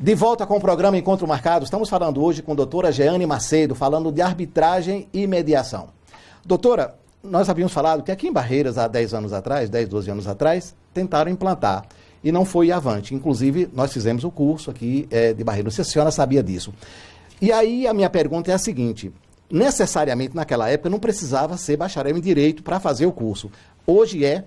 De volta com o programa Encontro Marcado, estamos falando hoje com a doutora Jeane Macedo, falando de arbitragem e mediação. Doutora, nós havíamos falado que aqui em Barreiras, há 10 anos atrás, 10, 12 anos atrás, tentaram implantar e não foi avante. Inclusive, nós fizemos o curso aqui é, de Barreiras, se a senhora sabia disso. E aí, a minha pergunta é a seguinte, necessariamente naquela época não precisava ser bacharel em Direito para fazer o curso. Hoje é...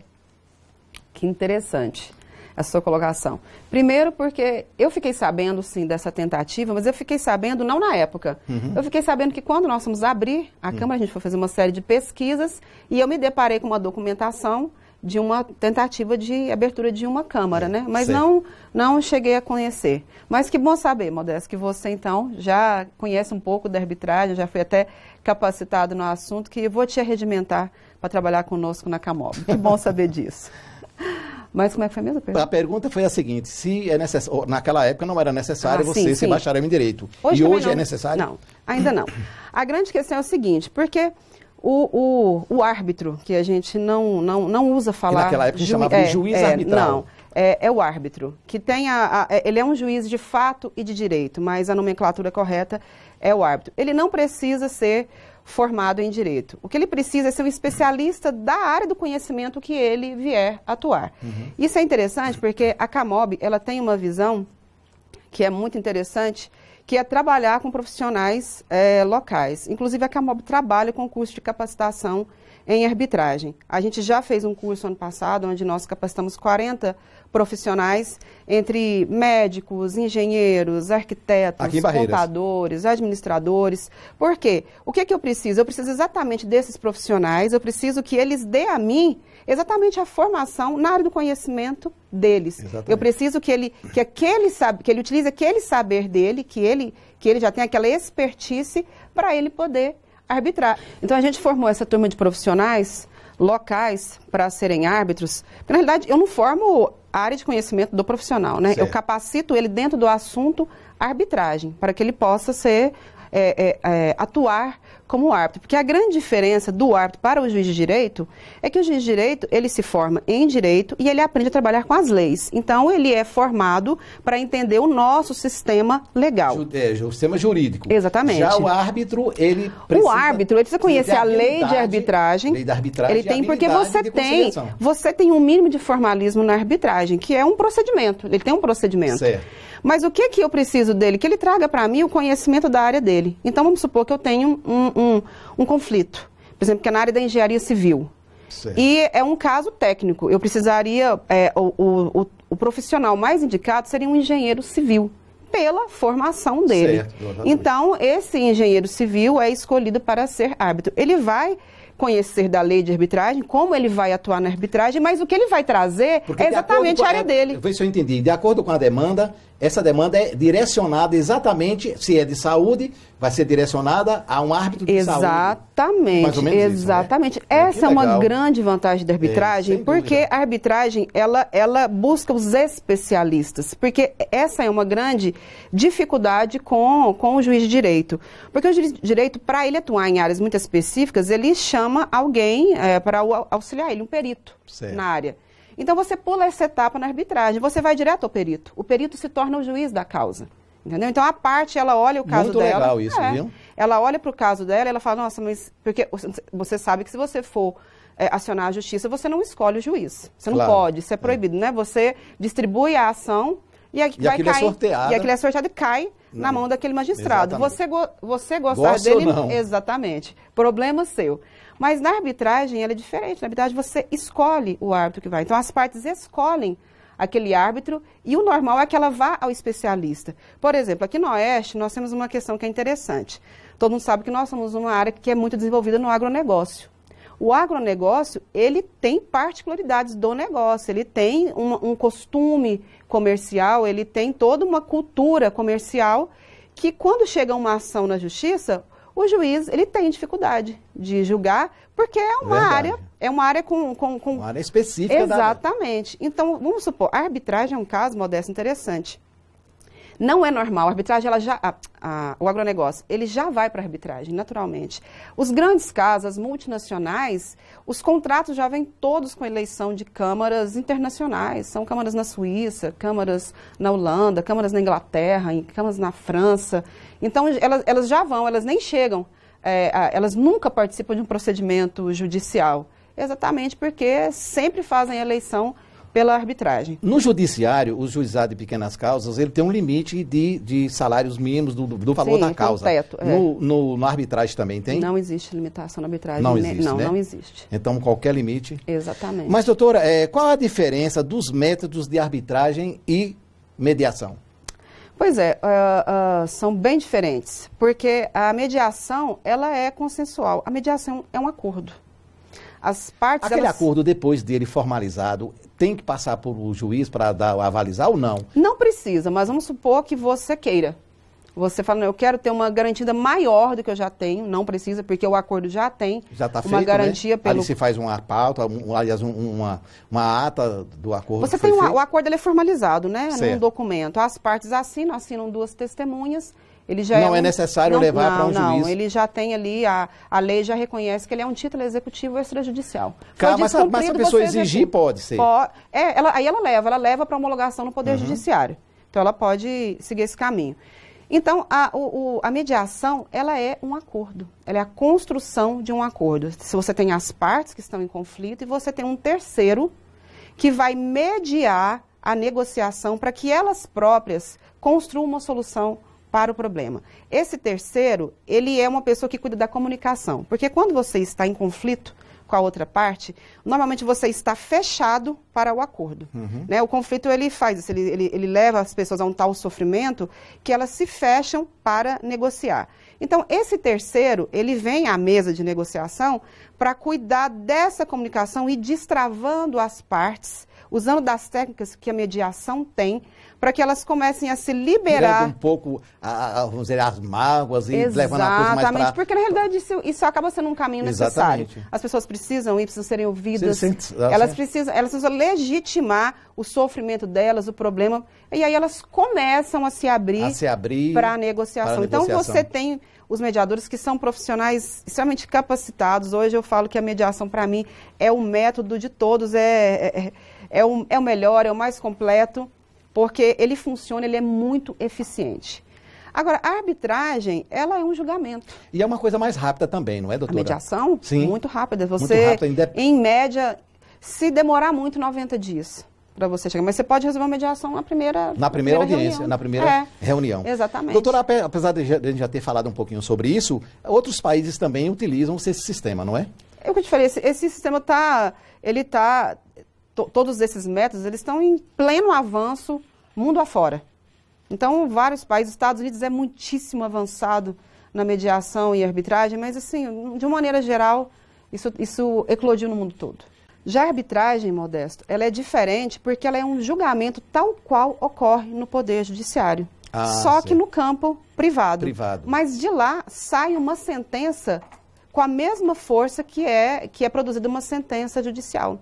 Que interessante a sua colocação. Primeiro, porque eu fiquei sabendo, sim, dessa tentativa, mas eu fiquei sabendo, não na época. Uhum. Eu fiquei sabendo que quando nós fomos abrir a hum. Câmara, uhum. a gente foi fazer uma série de pesquisas e eu me deparei com uma documentação de uma tentativa de abertura de uma Câmara, é, né? Mas Sim. não, não cheguei a conhecer. Mas que bom saber, Modesto, que você então já conhece um pouco da arbitragem, já foi até capacitado no assunto, que eu vou te arredimentar para trabalhar conosco na Camob. Que bom saber disso. Mas como é que foi a mesma pergunta? A pergunta foi a seguinte: se é necessário. Naquela época não era necessário ah, você sim, ser sim. bacharel em direito. Hoje e hoje é não, é necessário? Não, ainda não. A grande questão é o seguinte, porque. O, o, o árbitro, que a gente não, não, não usa falar. Que naquela época ju, chamava é, de juiz é, arbitral. Não, é, é, o árbitro, que tem a, a, é, ele é um juiz de fato e de direito, mas a nomenclatura correta é o árbitro. Ele não precisa ser formado em direito. O que ele precisa é ser um especialista da área do conhecimento que ele vier atuar. Uhum. Isso é interessante porque a Camob ela tem uma visão que é muito interessante, que é trabalhar com profissionais é, locais. Inclusive a Camob trabalha com curso de capacitação em arbitragem. A gente já fez um curso ano passado, onde nós capacitamos 40 profissionais, entre médicos, engenheiros, arquitetos, contadores, administradores. Por quê? O que, é que eu preciso? Eu preciso exatamente desses profissionais, eu preciso que eles dê a mim exatamente a formação na área do conhecimento deles. Exatamente. Eu preciso que ele, que aquele sabe, que ele utilize aquele saber dele, que ele, que ele já tenha aquela expertise para ele poder arbitrar. Então a gente formou essa turma de profissionais locais para serem árbitros. Porque, na realidade, eu não formo a área de conhecimento do profissional, né? Certo. Eu capacito ele dentro do assunto arbitragem, para que ele possa ser é, é, é, atuar como árbitro. Porque a grande diferença do árbitro para o juiz de direito é que o juiz de direito, ele se forma em direito e ele aprende a trabalhar com as leis. Então, ele é formado para entender o nosso sistema legal. É, o sistema jurídico. Exatamente. Já o árbitro, ele precisa... O árbitro, ele precisa conhecer a lei de arbitragem. Lei da arbitragem ele tem, porque você tem, você tem um mínimo de formalismo na arbitragem, que é um procedimento. Ele tem um procedimento. Certo. Mas o que, que eu preciso dele? Que ele traga para mim o conhecimento da área dele dele. Então vamos supor que eu tenho um, um, um conflito, por exemplo, que é na área da engenharia civil. Certo. E é um caso técnico. Eu precisaria, é, o, o, o, o profissional mais indicado seria um engenheiro civil pela formação dele. Certo, então, esse engenheiro civil é escolhido para ser árbitro. Ele vai conhecer da lei de arbitragem, como ele vai atuar na arbitragem, mas o que ele vai trazer Porque é exatamente a, a área é, dele. Vê se eu entendi. De acordo com a demanda, essa demanda é direcionada exatamente, se é de saúde, vai ser direcionada a um árbitro de exatamente, saúde. Exatamente, exatamente. Isso, né? É, essa é uma grande vantagem da arbitragem, é, porque a arbitragem, ela, ela busca os especialistas, porque essa é uma grande dificuldade com, com o juiz de direito. Porque o juiz de direito, para ele atuar em áreas muito específicas, ele chama alguém é, para auxiliar ele, um perito certo. na área. Então você pula essa etapa na arbitragem, você vai direto ao perito. O perito se torna o juiz da causa. Entendeu? Então a parte, ela olha o caso Muito dela. Muito legal isso, é, viu? Ela olha para o caso dela e ela fala, nossa, mas. Porque você sabe que se você for é, acionar a justiça, você não escolhe o juiz. Você não claro. pode, isso é proibido, é. né? Você distribui a ação e, aquele e vai aquilo é cair, é sorteado. E aquilo é sorteado e cai não. na mão daquele magistrado. Você, go, você gostar dele, não. exatamente, problema seu. Mas na arbitragem ela é diferente. Na arbitragem você escolhe o árbitro que vai. Então as partes escolhem aquele árbitro e o normal é que ela vá ao especialista. Por exemplo, aqui no Oeste nós temos uma questão que é interessante. Todo mundo sabe que nós somos uma área que é muito desenvolvida no agronegócio. O agronegócio, ele tem particularidades do negócio, ele tem um, um costume comercial, ele tem toda uma cultura comercial que quando chega uma ação na justiça, o juiz ele tem dificuldade de julgar, porque é uma Verdade. área, é uma área com, com, com... Uma área específica. Exatamente. Então, vamos supor, a arbitragem é um caso, Modesto, interessante. Não é normal. A arbitragem, ela já, a, a, o agronegócio, ele já vai para a arbitragem, naturalmente. Os grandes casas multinacionais, os contratos já vêm todos com eleição de câmaras internacionais. São câmaras na Suíça, câmaras na Holanda, câmaras na Inglaterra, em, câmaras na França. Então, elas, elas já vão, elas nem chegam. É, a, elas nunca participam de um procedimento judicial. Exatamente porque sempre fazem eleição pela arbitragem. No judiciário, o juizado de pequenas causas, ele tem um limite de, de salários mínimos do, do valor Sim, da causa. Teto, é. no, no, no, arbitragem também tem? Não existe limitação na arbitragem. Não né? existe, Não, né? não existe. Então, qualquer limite. Exatamente. Mas, doutora, é, qual a diferença dos métodos de arbitragem e mediação? Pois é, uh, uh, são bem diferentes, porque a mediação, ela é consensual. A mediação é um acordo as partes. Aquele elas... acordo, depois dele formalizado, tem que passar por o juiz para avalizar ou não? Não precisa, mas vamos supor que você queira. Você fala, eu quero ter uma garantia maior do que eu já tenho, não precisa, porque o acordo já tem já tá uma feito, né? garantia né? pelo. Ali se faz uma pauta, um, aliás, um, uma, uma ata do acordo. Você tem um, o acordo ele é formalizado, né? Certo. Num documento. As partes assinam, assinam duas testemunhas. Ele já é não é, um, é necessário não, levar para um não, juiz. Não, ele já tem ali, a, a lei já reconhece que ele é um título executivo extrajudicial. Cara, mas, mas a pessoa exigir pode ser? Pode, é, ela, aí ela leva, ela leva para homologação no Poder uhum. Judiciário. Então ela pode seguir esse caminho. Então, a, o, a mediação, ela é um acordo. Ela é a construção de um acordo. Se você tem as partes que estão em conflito e você tem um terceiro que vai mediar a negociação para que elas próprias construam uma solução para o problema. Esse terceiro, ele é uma pessoa que cuida da comunicação, porque quando você está em conflito com a outra parte, normalmente você está fechado para o acordo. Uhum. Né? O conflito ele faz isso, ele, ele, ele leva as pessoas a um tal sofrimento que elas se fecham para negociar. Então, esse terceiro, ele vem à mesa de negociação para cuidar dessa comunicação e destravando as partes, usando das técnicas que a mediação tem, para que elas comecem a se liberar. Leva um pouco, a, a, vamos dizer, as mágoas e Exatamente, levando a coisa mais Exatamente, porque na realidade isso, isso, acaba sendo um caminho necessário. Exatamente. As pessoas precisam ir, precisam serem ouvidas. Sim, sim, elas, precisam, elas precisam legitimar o sofrimento delas, o problema, e aí elas começam a se abrir, a se abrir para a negociação. Então você tem os mediadores que são profissionais extremamente capacitados. Hoje eu falo que a mediação, para mim, é o método de todos, é, é, é, é, o, é o melhor, é o mais completo porque ele funciona, ele é muito eficiente. Agora, a arbitragem, ela é um julgamento. E é uma coisa mais rápida também, não é, doutora? A mediação? Sim. Muito rápida. Você, muito rápido em média, se demorar muito, 90 dias para você chegar. Mas você pode resolver uma mediação na primeira Na primeira, primeira audiência, reunião. na primeira é, reunião. Exatamente. Doutora, apesar de já ter falado um pouquinho sobre isso, outros países também utilizam esse sistema, não é? É o que eu te falei, esse, esse sistema está ele está todos esses métodos, eles estão em pleno avanço mundo afora. Então, vários países, Estados Unidos é muitíssimo avançado na mediação e arbitragem, mas assim, de uma maneira geral, isso, isso eclodiu no mundo todo. Já a arbitragem, Modesto, ela é diferente porque ela é um julgamento tal qual ocorre no Poder Judiciário. Ah, só sim. que no campo privado. privado. Mas de lá sai uma sentença com a mesma força que é, que é produzida uma sentença judicial.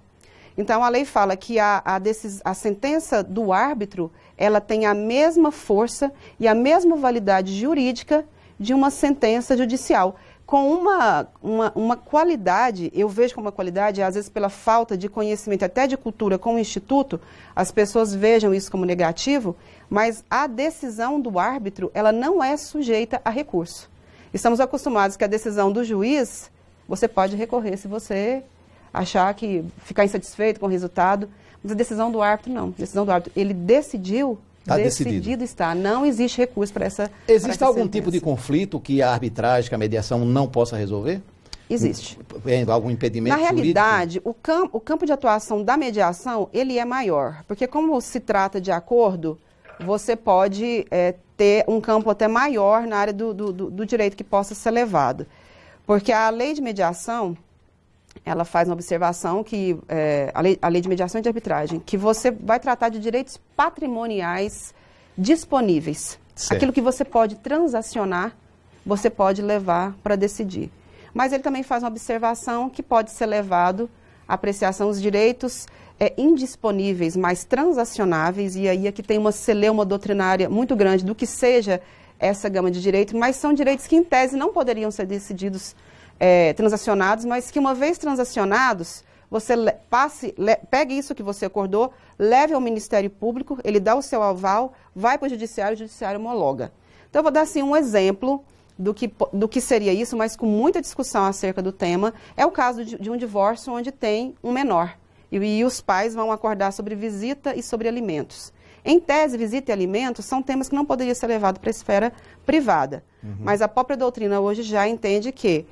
Então, a lei fala que a, a, a sentença do árbitro ela tem a mesma força e a mesma validade jurídica de uma sentença judicial com uma, uma, uma, qualidade, eu vejo como uma qualidade, às vezes pela falta de conhecimento, até de cultura com o Instituto, as pessoas vejam isso como negativo, mas a decisão do árbitro, ela não é sujeita a recurso. Estamos acostumados que a decisão do juiz, você pode recorrer se você achar que ficar insatisfeito com o resultado. Mas a decisão do árbitro não. A decisão do árbitro, ele decidiu Tá decidido. decidido. está. Não existe recurso para essa. Existe essa algum sentença. tipo de conflito que a arbitragem, que a mediação não possa resolver? Existe. É, algum impedimento? Na realidade, o, campo, o campo de atuação da mediação ele é maior, porque como se trata de acordo, você pode é, ter um campo até maior na área do, do, do direito que possa ser levado, porque a lei de mediação ela faz uma observação que é, a, lei, a lei de mediação e de arbitragem, que você vai tratar de direitos patrimoniais disponíveis. Certo. Aquilo que você pode transacionar, você pode levar para decidir. Mas ele também faz uma observação que pode ser levado à apreciação dos direitos é, indisponíveis, mas transacionáveis, e aí aqui é que tem uma celeuma doutrinária muito grande do que seja essa gama de direitos, mas são direitos que, em tese, não poderiam ser decididos é, transacionados, mas que uma vez transacionados, você passe, pegue isso que você acordou, leve ao Ministério Público, ele dá o seu aval, vai para o Judiciário, o Judiciário homologa. Então, eu vou dar assim, um exemplo do que, do que seria isso, mas com muita discussão acerca do tema. É o caso de, de um divórcio onde tem um menor e, e os pais vão acordar sobre visita e sobre alimentos. Em tese, visita e alimentos são temas que não poderiam ser levados para a esfera privada. Uhum. Mas a própria doutrina hoje já entende que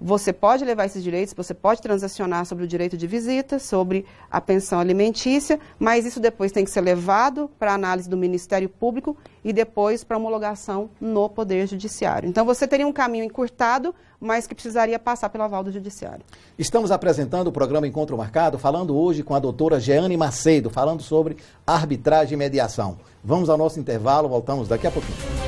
você pode levar esses direitos, você pode transacionar sobre o direito de visita, sobre a pensão alimentícia, mas isso depois tem que ser levado para análise do Ministério Público e depois para homologação no Poder Judiciário. Então você teria um caminho encurtado, mas que precisaria passar pela aval do Judiciário. Estamos apresentando o programa Encontro Marcado, falando hoje com a doutora Jeane Macedo, falando sobre arbitragem e mediação. Vamos ao nosso intervalo, voltamos daqui a pouquinho.